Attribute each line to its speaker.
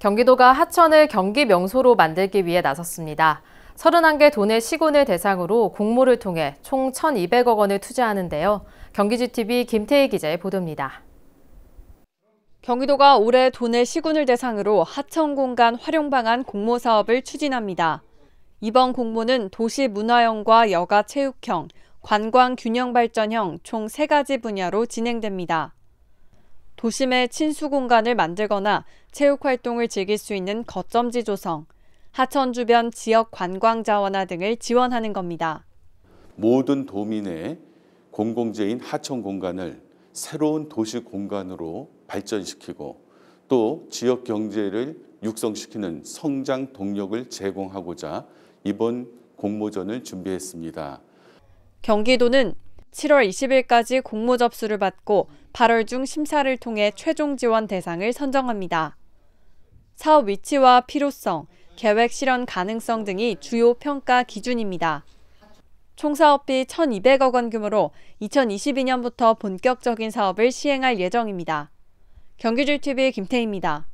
Speaker 1: 경기도가 하천을 경기 명소로 만들기 위해 나섰습니다. 31개 도내 시군을 대상으로 공모를 통해 총 1,200억 원을 투자하는데요. 경기지TV 김태희 기자의 보도입니다. 경기도가 올해 도내
Speaker 2: 시군을 대상으로 하천 공간 활용 방안 공모 사업을 추진합니다. 이번 공모는 도시 문화형과 여가 체육형, 관광 균형 발전형 총 3가지 분야로 진행됩니다. 도심의 친수 공간을 만들거나 체육 활동을 즐길 수 있는 거점지 조성, 하천 주변 지역 관광 자원화 등을 지원하는 겁니다.
Speaker 3: 모든 도민의 공공재인 하천 공간을 새로운 도시 공간으로 발전시키고 또 지역 경제를 육성시키는 성장 동력을 제공하고자 이번 공모전을 준비했습니다.
Speaker 2: 경기도는 7월 20일까지 공모 접수를 받고 8월 중 심사를 통해 최종 지원 대상을 선정합니다. 사업 위치와 필요성, 계획 실현 가능성 등이 주요 평가 기준입니다. 총 사업비 1,200억 원 규모로 2022년부터 본격적인 사업을 시행할 예정입니다. 경기줄TV 김태희입니다.